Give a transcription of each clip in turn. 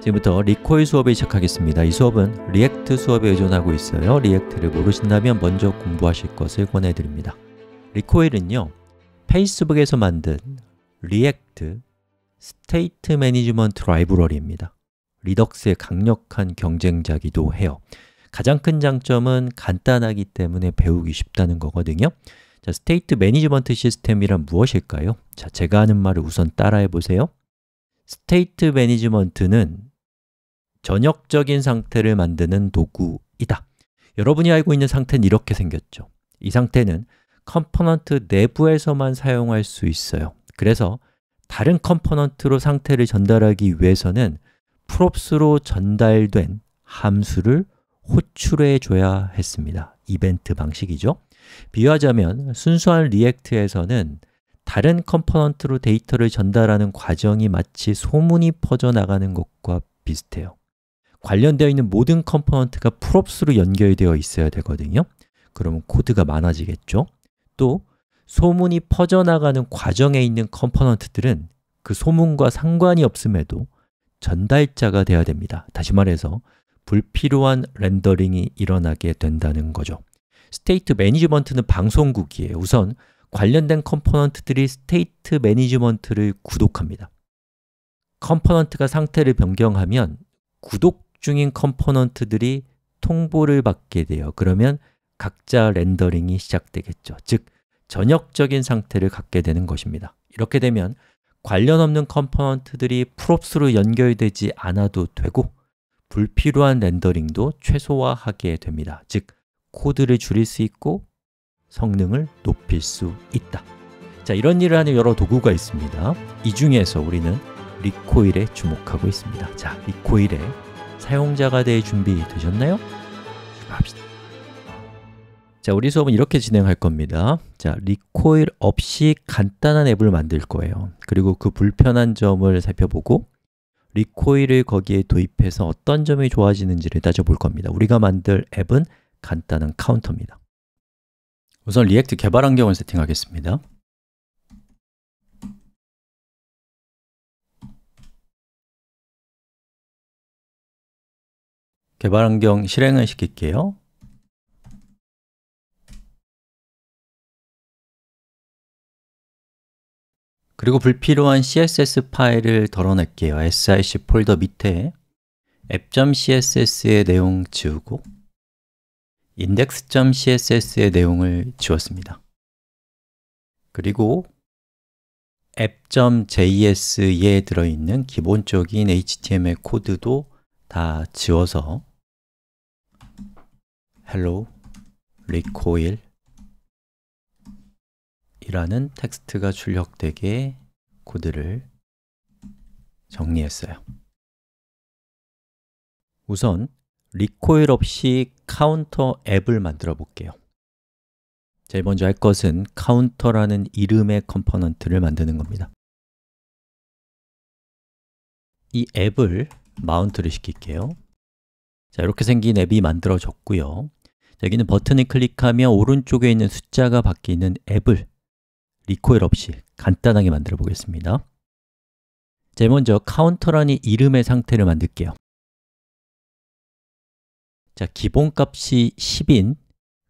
지금부터 리코일 수업을 시작하겠습니다. 이 수업은 리액트 수업에 의존하고 있어요. 리액트를 모르신다면 먼저 공부하실 것을 권해드립니다. 리코일은요, 페이스북에서 만든 리액트 스테이트 매니지먼트 라이브러리입니다. 리덕스의 강력한 경쟁자기도 해요. 가장 큰 장점은 간단하기 때문에 배우기 쉽다는 거거든요. 자, 스테이트 매니지먼트 시스템이란 무엇일까요? 자, 제가 하는 말을 우선 따라해 보세요. 스테이트 매니지먼트는 전역적인 상태를 만드는 도구이다. 여러분이 알고 있는 상태는 이렇게 생겼죠. 이 상태는 컴포넌트 내부에서만 사용할 수 있어요. 그래서 다른 컴포넌트로 상태를 전달하기 위해서는 props로 전달된 함수를 호출해 줘야 했습니다. 이벤트 방식이죠. 비유하자면 순수한 리액트에서는 다른 컴포넌트로 데이터를 전달하는 과정이 마치 소문이 퍼져나가는 것과 비슷해요. 관련되어 있는 모든 컴포넌트가 프롭스로 연결되어 있어야 되거든요. 그러면 코드가 많아지겠죠. 또 소문이 퍼져나가는 과정에 있는 컴포넌트들은 그 소문과 상관이 없음에도 전달자가 되어야 됩니다. 다시 말해서 불필요한 렌더링이 일어나게 된다는 거죠. 스테이트 매니지먼트는 방송국이에요. 우선 관련된 컴포넌트들이 스테이트 매니지먼트를 구독합니다. 컴포넌트가 상태를 변경하면 구독 중인 컴포넌트들이 통보를 받게 돼요. 그러면 각자 렌더링이 시작되겠죠. 즉, 전역적인 상태를 갖게 되는 것입니다. 이렇게 되면 관련 없는 컴포넌트들이 프롭스로 연결되지 않아도 되고 불필요한 렌더링도 최소화하게 됩니다. 즉, 코드를 줄일 수 있고 성능을 높일 수 있다. 자, 이런 일을 하는 여러 도구가 있습니다. 이 중에서 우리는 리코일에 주목하고 있습니다. 자, 리코일에 사용자가 될 준비 되셨나요? 출발합시다. 자, 우리 수업은 이렇게 진행할 겁니다. 자, 리코일 없이 간단한 앱을 만들 거예요. 그리고 그 불편한 점을 살펴보고 리코일을 거기에 도입해서 어떤 점이 좋아지는지를 따져볼 겁니다. 우리가 만들 앱은 간단한 카운터입니다. 우선 리액트 개발 환경을 세팅하겠습니다. 개발 환경 실행을 시킬게요. 그리고 불필요한 CSS 파일을 덜어낼게요. SIC 폴더 밑에 app.css의 내용 지우고 index.css의 내용을 지웠습니다. 그리고 app.js에 들어있는 기본적인 HTML 코드도 다 지워서 hello recoil 이라는 텍스트가 출력되게 코드를 정리했어요. 우선 리코일 없이 카운터 앱을 만들어 볼게요 제일 먼저 할 것은 카운터라는 이름의 컴포넌트를 만드는 겁니다 이 앱을 마운트를 시킬게요 자, 이렇게 생긴 앱이 만들어졌고요 여기는 버튼을 클릭하면 오른쪽에 있는 숫자가 바뀌는 앱을 리코일 없이 간단하게 만들어 보겠습니다 제일 먼저 카운터라는 이름의 상태를 만들게요 자, 기본값이 10인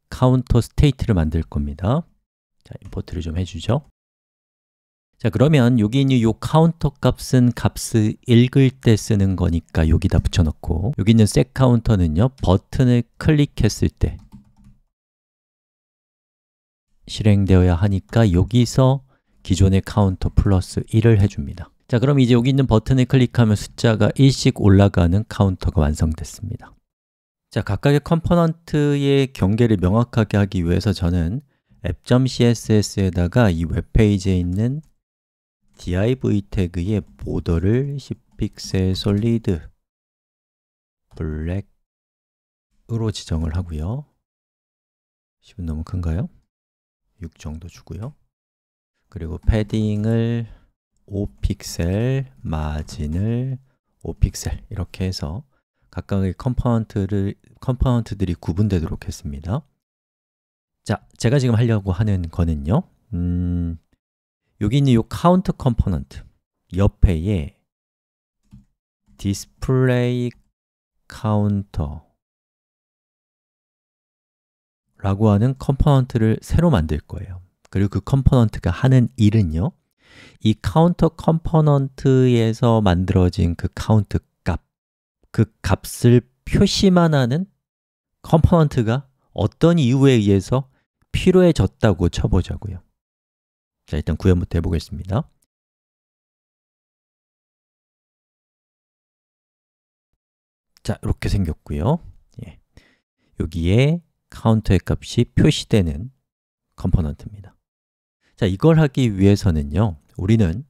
카운터 스테이트를 만들 겁니다. 자, 임포트를 좀 해주죠. 자, 그러면 여기 있는 요 카운터 값은 값을 읽을 때 쓰는 거니까 여기다 붙여넣고 여기 있는 셋 카운터는요, 버튼을 클릭했을 때 실행되어야 하니까 여기서 기존의 카운터 플러스 1을 해줍니다. 자, 그럼 이제 여기 있는 버튼을 클릭하면 숫자가 1씩 올라가는 카운터가 완성됐습니다. 자, 각각의 컴포넌트의 경계를 명확하게 하기 위해서 저는 app.css에다가 이 웹페이지에 있는 div 태그의 b o r d e r 를1 0 p x solid b l a c k 으로 지정을 하고요 10은 너무 큰가요? 6 정도 주고요 그리고 패딩을 5픽셀, 마진을 5 p x 이렇게 해서 각각의 컴포넌트를 컴포넌트들이 구분되도록 했습니다. 자, 제가 지금 하려고 하는 거는요. 음, 여기 있는 이 c o u 컴포넌트 옆에에 display c 라고 하는 컴포넌트를 새로 만들 거예요. 그리고 그 컴포넌트가 하는 일은요. 이 카운터 컴포넌트에서 만들어진 그 카운트 그 값을 표시만 하는 컴포넌트가 어떤 이유에 의해서 필요해졌다고 쳐보자고요. 자, 일단 구현부터 해보겠습니다. 자, 이렇게 생겼고요. 예. 여기에 카운터의 값이 표시되는 컴포넌트입니다. 자, 이걸 하기 위해서는요. 우리는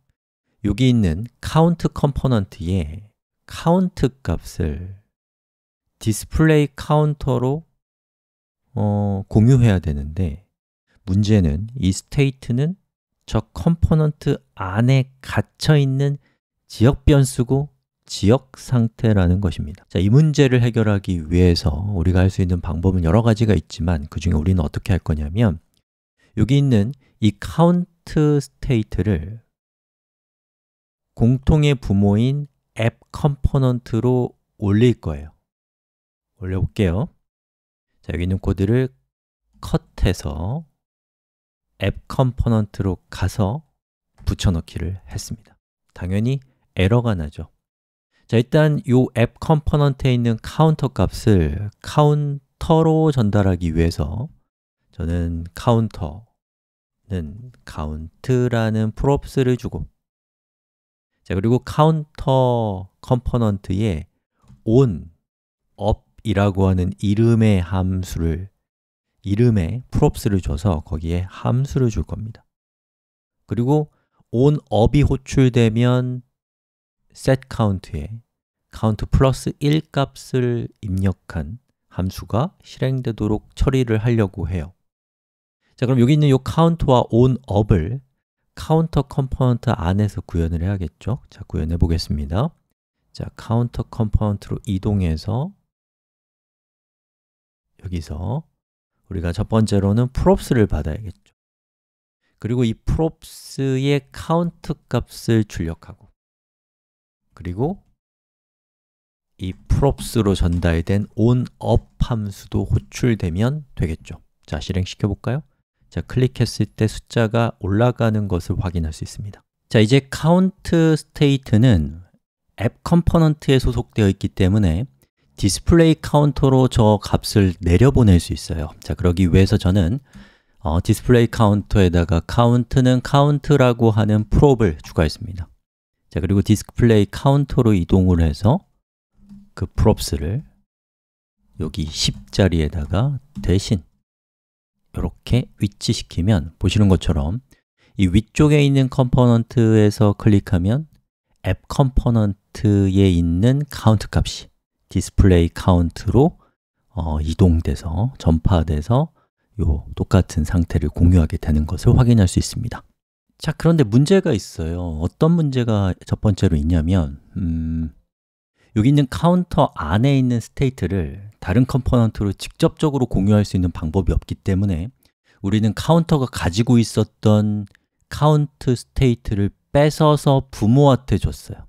여기 있는 카운트 컴포넌트에 카운트 값을 디스플레이 카운터로 어, 공유해야 되는데 문제는 이 스테이트는 저 컴포넌트 안에 갇혀 있는 지역 변수고 지역 상태라는 것입니다 자, 이 문제를 해결하기 위해서 우리가 할 수 있는 방법은 여러 가지가 있지만 그 중에 우리는 어떻게 할 거냐면 여기 있는 이 count 스테이트를 공통의 부모인 앱 컴포넌트로 올릴 거예요 올려볼게요 자, 여기 있는 코드를 컷해서 앱 컴포넌트로 가서 붙여넣기를 했습니다 당연히 에러가 나죠 자, 일단 이 앱 컴포넌트에 있는 카운터 값을 카운터로 전달하기 위해서 저는 카운터는 카운트라는 props를 주고 자, 그리고 카운터 컴포넌트에 on, up이라고 하는 이름의 함수를 이름에 props를 줘서 거기에 함수를 줄 겁니다. 그리고 on up이 호출되면 set count에 count 플러스 1 값을 입력한 함수가 실행되도록 처리를 하려고 해요. 자, 그럼 여기 있는 이 count와 on up을 카운터 컴포넌트 안에서 구현을 해야겠죠? 자, 구현해 보겠습니다. 자, 카운터 컴포넌트로 이동해서 여기서 우리가 첫 번째로는 props를 받아야겠죠. 그리고 이 props의 count 값을 출력하고 그리고 이 props로 전달된 onUp 함수도 호출되면 되겠죠. 자, 실행시켜 볼까요? 자, 클릭했을 때 숫자가 올라가는 것을 확인할 수 있습니다. 자, 이제 count state는 앱 컴포넌트에 소속되어 있기 때문에 디스플레이 카운터로 저 값을 내려보낼 수 있어요. 자, 그러기 위해서 저는 어, 디스플레이 카운터에다가 count는 count라고 하는 프롭을 추가했습니다. 자, 그리고 디스플레이 카운터로 이동을 해서 그 props를 여기 10자리에다가 대신 이렇게 위치시키면 보시는 것처럼 이 위쪽에 있는 컴포넌트에서 클릭하면 앱 컴포넌트에 있는 카운트 값이 디스플레이 카운트로 어, 이동돼서 전파돼서 요 똑같은 상태를 공유하게 되는 것을 확인할 수 있습니다. 자, 그런데 문제가 있어요. 어떤 문제가 첫 번째로 있냐면 음, 여기 있는 카운터 안에 있는 스테이트를 다른 컴포넌트로 직접적으로 공유할 수 있는 방법이 없기 때문에 우리는 카운터가 가지고 있었던 카운트 스테이트를 뺏어서 부모한테 줬어요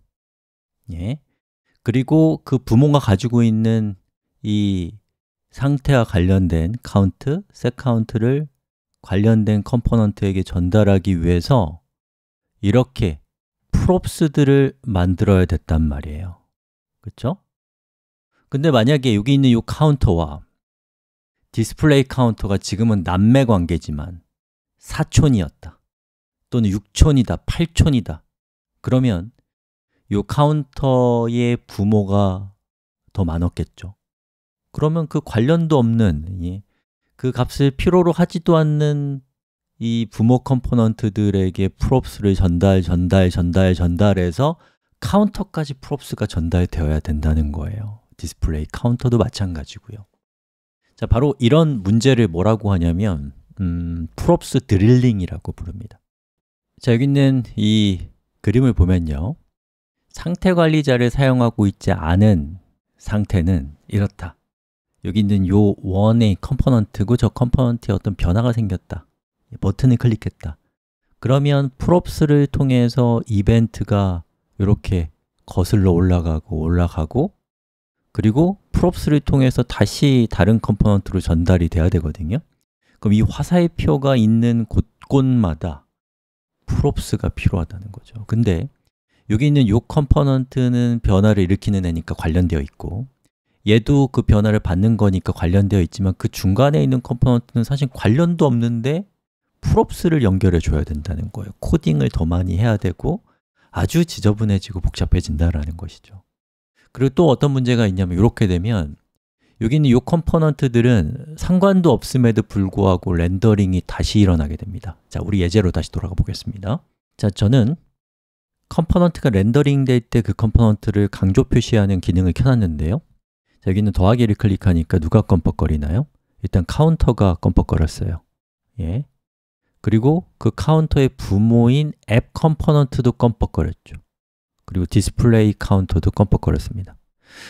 예. 그리고 그 부모가 가지고 있는 이 상태와 관련된 카운트, s 카운트를 관련된 컴포넌트에게 전달하기 위해서 이렇게 props들을 만들어야 됐단 말이에요 그렇죠? 근데 만약에 여기 있는 이 카운터와 디스플레이 카운터가 지금은 남매 관계지만 사촌이었다 또는 육촌이다팔촌이다 그러면 이 카운터의 부모가 더 많았겠죠 그러면 그 관련도 없는 예, 그 값을 필요로 하지도 않는 이 부모 컴포넌트들에게 프롭스를 전달, 전달, 전달, 전달해서 카운터까지 프롭스가 전달되어야 된다는 거예요 디스플레이 카운터도 마찬가지고요 자, 바로 이런 문제를 뭐라고 하냐면 음, 프롭스 드릴링이라고 부릅니다 자, 여기 있는 이 그림을 보면요 상태 관리자를 사용하고 있지 않은 상태는 이렇다 여기 있는 요 원의 컴포넌트고 저 컴포넌트에 어떤 변화가 생겼다 버튼을 클릭했다 그러면 프롭스를 통해서 이벤트가 이렇게 거슬러 올라가고 올라가고 그리고 프롭스를 통해서 다시 다른 컴포넌트로 전달이 돼야 되거든요 그럼 이 화살표가 있는 곳곳마다 프롭스가 필요하다는 거죠 근데 여기 있는 요 컴포넌트는 변화를 일으키는 애니까 관련되어 있고 얘도 그 변화를 받는 거니까 관련되어 있지만 그 중간에 있는 컴포넌트는 사실 관련도 없는데 프롭스를 연결해 줘야 된다는 거예요 코딩을 더 많이 해야 되고 아주 지저분해지고 복잡해진다라는 것이죠 그리고 또 어떤 문제가 있냐면 이렇게 되면 여기 있는 이 컴포넌트들은 상관도 없음에도 불구하고 렌더링이 다시 일어나게 됩니다 자, 우리 예제로 다시 돌아가 보겠습니다 자, 저는 컴포넌트가 렌더링 될 때 그 컴포넌트를 강조 표시하는 기능을 켜놨는데요 자, 여기 있는 더하기를 클릭하니까 누가 껌뻑거리나요? 일단 카운터가 껌뻑거렸어요 예. 그리고 그 카운터의 부모인 앱 컴포넌트도 껌뻑거렸죠 그리고 디스플레이 카운터도 껌뻑거렸습니다.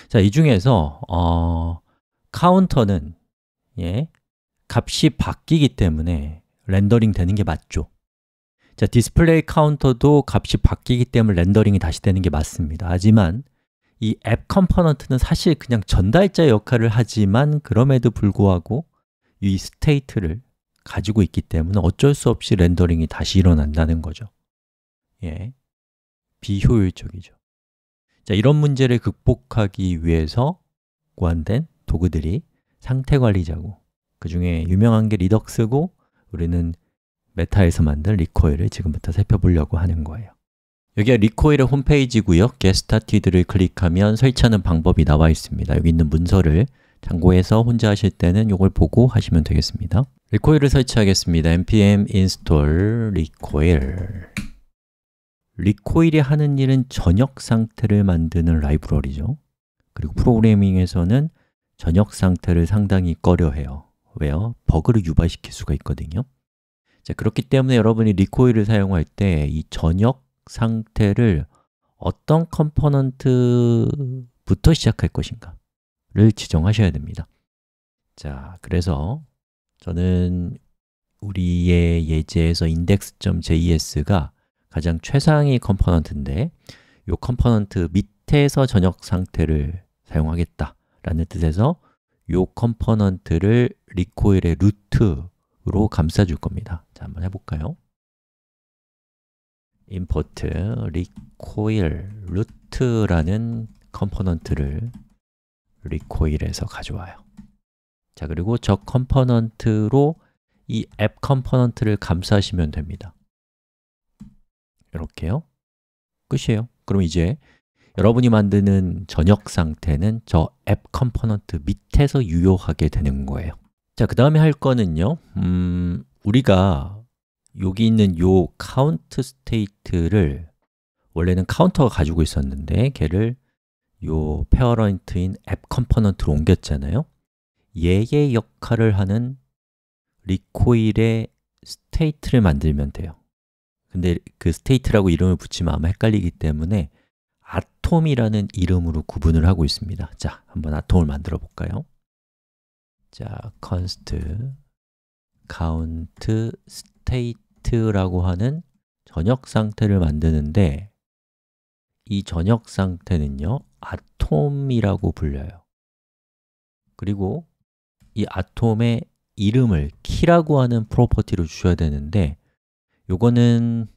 자, 이 중에서 어, 카운터는 예, 값이 바뀌기 때문에 렌더링 되는 게 맞죠. 자, 디스플레이 카운터도 값이 바뀌기 때문에 렌더링이 다시 되는 게 맞습니다. 하지만 이 앱 컴포넌트는 사실 그냥 전달자 역할을 하지만 그럼에도 불구하고 이 스테이트를 가지고 있기 때문에 어쩔 수 없이 렌더링이 다시 일어난다는 거죠. 예. 비효율적이죠 자, 이런 문제를 극복하기 위해서 고안된 도구들이 상태관리자고 그 중에 유명한 게 리덕스고 우리는 메타에서 만든 리코일을 지금부터 살펴보려고 하는 거예요 여기가 리코일의 홈페이지고요 게스 t s t a 를 클릭하면 설치하는 방법이 나와 있습니다 여기 있는 문서를 참고해서 혼자 하실 때는 이걸 보고 하시면 되겠습니다 리코일을 설치하겠습니다 npm install recoil 리코일이 하는 일은 전역 상태를 만드는 라이브러리죠 그리고 프로그래밍에서는 전역 상태를 상당히 꺼려해요 왜요? 버그를 유발시킬 수가 있거든요 자, 그렇기 때문에 여러분이 리코일을 사용할 때 이 전역 상태를 어떤 컴포넌트부터 시작할 것인가를 지정하셔야 됩니다 자, 그래서 저는 우리의 예제에서 index.js가 가장 최상위 컴포넌트인데 이 컴포넌트 밑에서 전역 상태를 사용하겠다라는 뜻에서 이 컴포넌트를 리코일의 루트로 감싸줄 겁니다. 자, 한번 해볼까요? import recoil root라는 컴포넌트를 recoil에서 가져와요. 자, 그리고 저 컴포넌트로 이 a 컴포넌트를 감싸시면 됩니다. 이렇게요 끝이에요 그럼 이제 여러분이 만드는 전역 상태는 저 앱 컴포넌트 밑에서 유효하게 되는 거예요 자, 그 다음에 할 거는요 음, 우리가 여기 있는 요 count state를 원래는 카운터가 가지고 있었는데 걔를 요 parent인 앱 컴포넌트로 옮겼잖아요 얘의 역할을 하는 리코일의 스테이트를 만들면 돼요 근데 그 스테이트라고 이름을 붙이면 아마 헷갈리기 때문에 아톰이라는 이름으로 구분을 하고 있습니다. 자, 한번 아톰을 만들어 볼까요? 자, const count state라고 하는 전역 상태를 만드는데 이 전역 상태는요, 아톰이라고 불려요. 그리고 이 아톰의 이름을 키라고 하는 프로퍼티로 주셔야 되는데 요거는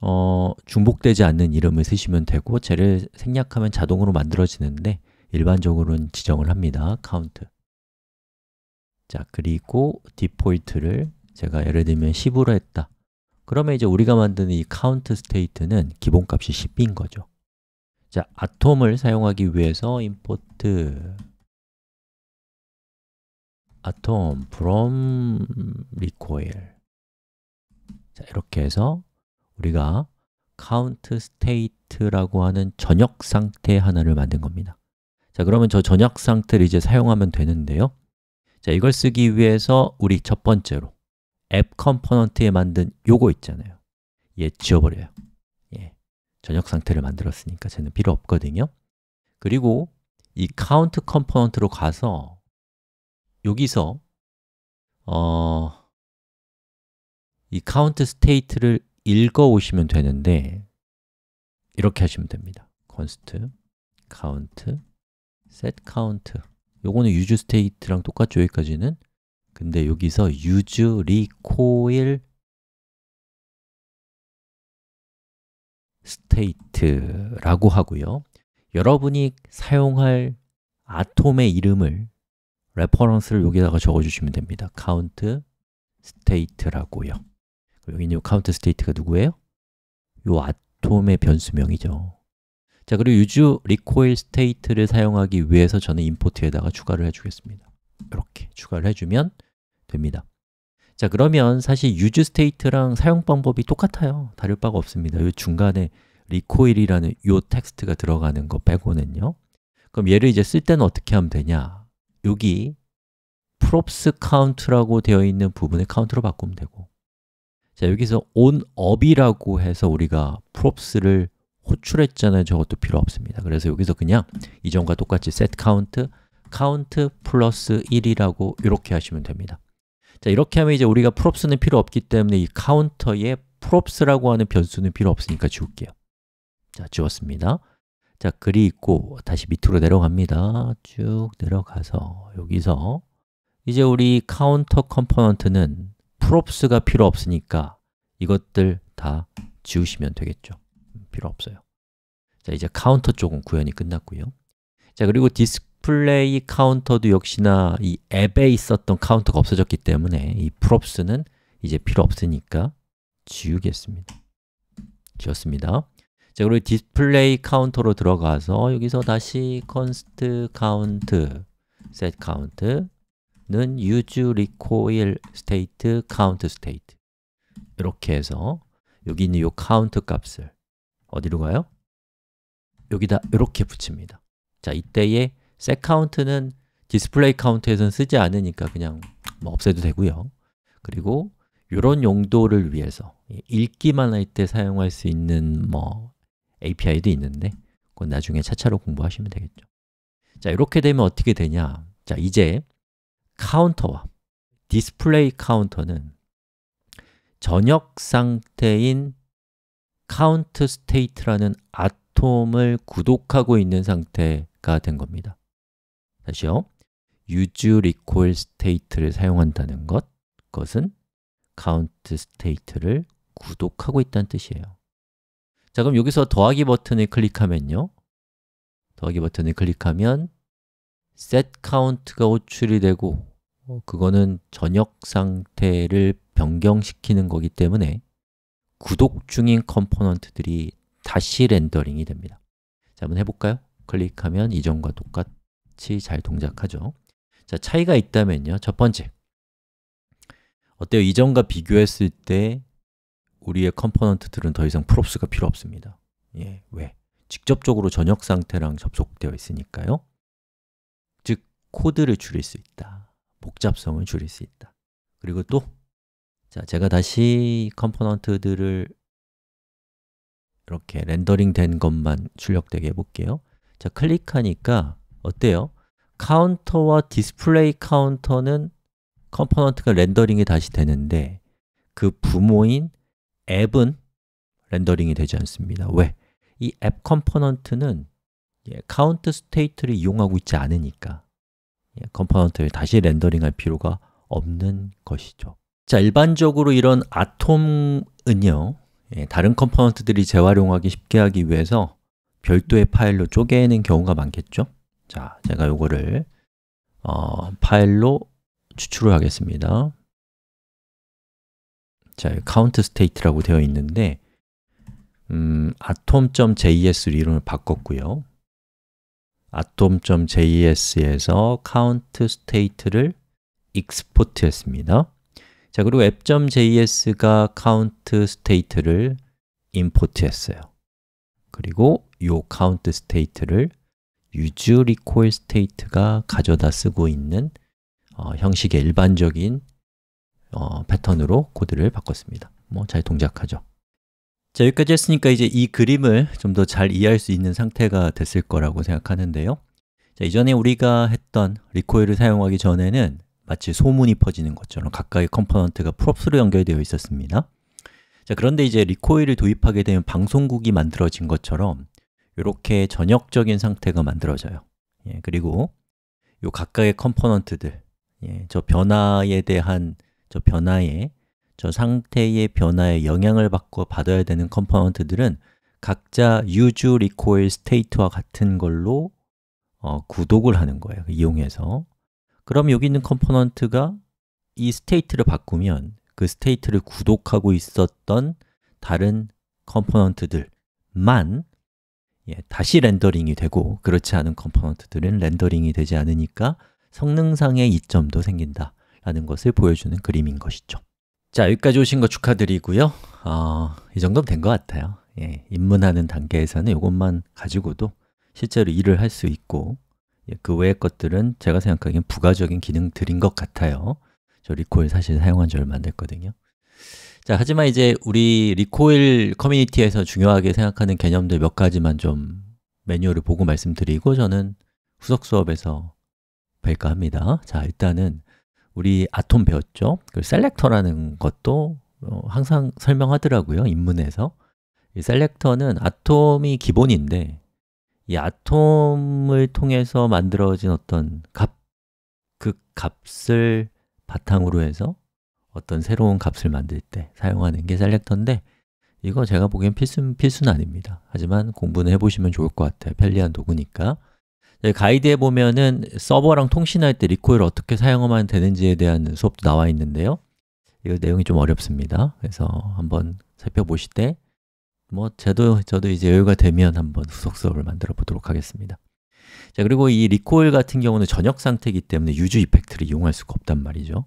어, 중복되지 않는 이름을 쓰시면 되고 쟤를 생략하면 자동으로 만들어지는데 일반적으로는 지정을 합니다. count 자, 그리고 디폴트를 제가 예를 들면 10으로 했다 그러면 이제 우리가 만드는 이 count state는 기본값이 10인 거죠 자, atom을 사용하기 위해서 import atom from recoil 자, 이렇게 해서 우리가 count state라고 하는 전역 상태 하나를 만든 겁니다. 자, 그러면 저 전역 상태를 이제 사용하면 되는데요. 자, 이걸 쓰기 위해서 우리 첫 번째로 앱 컴포넌트에 만든 요거 있잖아요. 얘 지워버려요. 예. 전역 상태를 만들었으니까 쟤는 필요 없거든요. 그리고 이 count 컴포넌트로 가서 여기서 어이 count state를 읽어 오시면 되는데 이렇게 하시면 됩니다. const count set count 요거는 use state랑 똑같죠, 여기까지는. 근데 여기서 use recoil state라고 하고요. 여러분이 사용할 아톰의 이름을 레퍼런스를 여기다가 적어 주시면 됩니다. count state라고요. 여기 요 카운트 스테이트가 누구예요? 요 아톰의 변수명이죠 자 그리고 유즈 리코일 스테이트를 사용하기 위해서 저는 임포트에다가 추가를 해주겠습니다 이렇게 추가를 해주면 됩니다 자 그러면 사실 유즈 스테이트랑 사용 방법이 똑같아요 다를 바가 없습니다 이 중간에 리코일이라는 이 텍스트가 들어가는 거 빼고는요 그럼 얘를 이제 쓸 때는 어떻게 하면 되냐 여기 props count라고 되어 있는 부분을 count로 바꾸면 되고 자, 여기서 onUp이라고 해서 우리가 props를 호출했잖아요. 저것도 필요 없습니다. 그래서 여기서 그냥 이전과 똑같이 setCount, count 플러스 1이라고 이렇게 하시면 됩니다. 자, 이렇게 하면 이제 우리가 props는 필요 없기 때문에 이 카운터에 props라고 하는 변수는 필요 없으니까 지울게요. 자, 지웠습니다. 자, 글이 있고 다시 밑으로 내려갑니다. 쭉 내려가서 여기서 이제 우리 카운터 컴포넌트는 props가 필요 없으니까 이것들 다 지우시면 되겠죠 필요 없어요 자, 이제 카운터 쪽은 구현이 끝났고요 자, 그리고 디스플레이 카운터도 역시나 이 앱에 있었던 카운터가 없어졌기 때문에 이 props는 이제 필요 없으니까 지우겠습니다 지웠습니다 자, 그리고 디스플레이 카운터로 들어가서 여기서 다시 const count, set count 는 use recoil state, count s 이렇게 해서 여기 있는 이 c o u 값을 어디로 가요? 여기다 이렇게 붙입니다 자, 이때의 setCount는 display count에서는 쓰지 않으니까 그냥 뭐 없애도 되고요 그리고 이런 용도를 위해서 읽기만 할 때 사용할 수 있는 뭐 API도 있는데 그건 나중에 차차로 공부하시면 되겠죠 자, 이렇게 되면 어떻게 되냐 자, 이제 카운터와 디스플레이 카운터는 전역 상태인 카운트 스테이트라는 아톰을 구독하고 있는 상태가 된 겁니다. 다시요. 유 s 리콜 스테이트를 사용한다는 것, 그것은 카운트 스테이트를 구독하고 있다는 뜻이에요. 자, 그럼 여기서 더하기 버튼을 클릭하면요. 더하기 버튼을 클릭하면 set count가 호출이 되고 어, 그거는 전역 상태를 변경시키는 거기 때문에 구독 중인 컴포넌트들이 다시 렌더링이 됩니다. 자, 한번 해볼까요? 클릭하면 이전과 똑같이 잘 동작하죠. 자, 차이가 있다면요. 첫 번째, 어때요? 이전과 비교했을 때 우리의 컴포넌트들은 더 이상 프롭스가 필요 없습니다. 예, 왜? 직접적으로 전역 상태랑 접속되어 있으니까요. 즉, 코드를 줄일 수 있다. 복잡성을 줄일 수 있다 그리고 또 자, 제가 다시 컴포넌트들을 이렇게 렌더링 된 것만 출력되게 해볼게요 자, 클릭하니까 어때요? 카운터와 디스플레이 카운터는 컴포넌트가 렌더링이 다시 되는데 그 부모인 앱은 렌더링이 되지 않습니다 왜? 이 앱 컴포넌트는 예, 카운트 스테이트를 이용하고 있지 않으니까 예, 컴포넌트를 다시 렌더링할 필요가 없는 것이죠 자, 일반적으로 이런 아톰은요 예, 다른 컴포넌트들이 재활용하기 쉽게 하기 위해서 별도의 파일로 쪼개는 경우가 많겠죠? 자, 제가 요거를 어, 파일로 추출을 하겠습니다 자, count state라고 되어 있는데 음, atom.js로 이름을 바꿨고요 atom.js에서 count state를 export 했습니다. 자, 그리고 app.js가 count state를 import 했어요. 그리고 요 count state를 use recall state가 가져다 쓰고 있는 어, 형식의 일반적인 어, 패턴으로 코드를 바꿨습니다. 뭐 잘 동작하죠. 자, 여기까지 했으니까 이제 이 그림을 좀 더 잘 이해할 수 있는 상태가 됐을 거라고 생각하는데요 자, 이전에 우리가 했던 리코일을 사용하기 전에는 마치 소문이 퍼지는 것처럼 각각의 컴포넌트가 프롭스로 연결되어 있었습니다 자, 그런데 이제 리코일을 도입하게 되면 방송국이 만들어진 것처럼 이렇게 전역적인 상태가 만들어져요 예, 그리고 요 각각의 컴포넌트들 예, 저 변화에 대한 저 변화의 저 상태의 변화에 영향을 받고 받아야 되는 컴포넌트들은 각자 유주 리코일 스테이트와 같은 걸로 어, 구독을 하는 거예요. 이용해서 그럼 여기 있는 컴포넌트가 이 스테이트를 바꾸면 그 스테이트를 구독하고 있었던 다른 컴포넌트들만 예, 다시 렌더링이 되고 그렇지 않은 컴포넌트들은 렌더링이 되지 않으니까 성능상의 이점도 생긴다 라는 것을 보여주는 그림인 것이죠 자, 여기까지 오신 거 축하드리고요. 어, 이 정도면 된 것 같아요. 예, 입문하는 단계에서는 이것만 가지고도 실제로 일을 할 수 있고 예, 그 외의 것들은 제가 생각하기엔 부가적인 기능들인 것 같아요. 저 리코일 사실 사용한 지 얼마 안 됐거든요. 자, 하지만 이제 우리 리코일 커뮤니티에서 중요하게 생각하는 개념들 몇 가지만 좀 매뉴얼을 보고 말씀드리고 저는 후속 수업에서 뵐까 합니다. 자, 일단은 우리 아톰 배웠죠? 그 셀렉터라는 것도 어, 항상 설명하더라고요, 입문에서. 이 셀렉터는 아톰이 기본인데 이 아톰을 통해서 만들어진 어떤 값, 그 값을 바탕으로 해서 어떤 새로운 값을 만들 때 사용하는 게 셀렉터인데 이거 제가 보기엔 필수, 필수는 아닙니다. 하지만 공부는 해보시면 좋을 것 같아요. 편리한 도구니까. 예, 가이드에 보면은 서버랑 통신할 때 리코일 어떻게 사용하면 되는지에 대한 수업도 나와 있는데요 이 내용이 좀 어렵습니다 그래서 한번 살펴보실 때뭐 저도, 저도 이제 여유가 되면 한번 후속 수업을 만들어 보도록 하겠습니다 자 그리고 이 리코일 같은 경우는 전역 상태이기 때문에 유즈 이펙트를 이용할 수가 없단 말이죠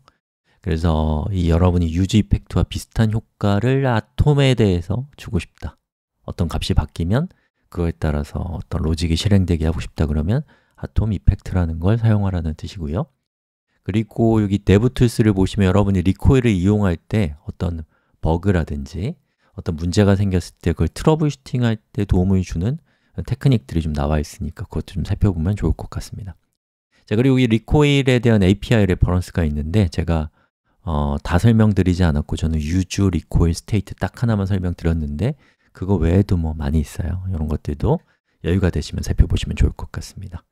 그래서 이 여러분이 유즈 이펙트와 비슷한 효과를 아톰에 대해서 주고 싶다 어떤 값이 바뀌면 그거에 따라서 어떤 로직이 실행되게 하고 싶다 그러면 아톰 이펙트라는 걸 사용하라는 뜻이고요 그리고 여기 dev tools를 보시면 여러분이 리코일을 이용할 때 어떤 버그라든지 어떤 문제가 생겼을 때 그걸 트러블 슈팅 할때 도움을 주는 테크닉들이 좀 나와 있으니까 그것도 좀 살펴보면 좋을 것 같습니다 자 그리고 이 리코일에 대한 API 레퍼런스가 있는데 제가 어, 다 설명드리지 않았고 저는 유주 리코일 스테이트 딱 하나만 설명드렸는데 그거 외에도 뭐 많이 있어요 이런 것들도 여유가 되시면 살펴보시면 좋을 것 같습니다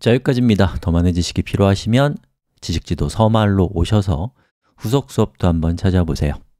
자 여기까지입니다 더 많은 지식이 필요하시면 지식지도 서말로 오셔서 후속 수업도 한번 찾아보세요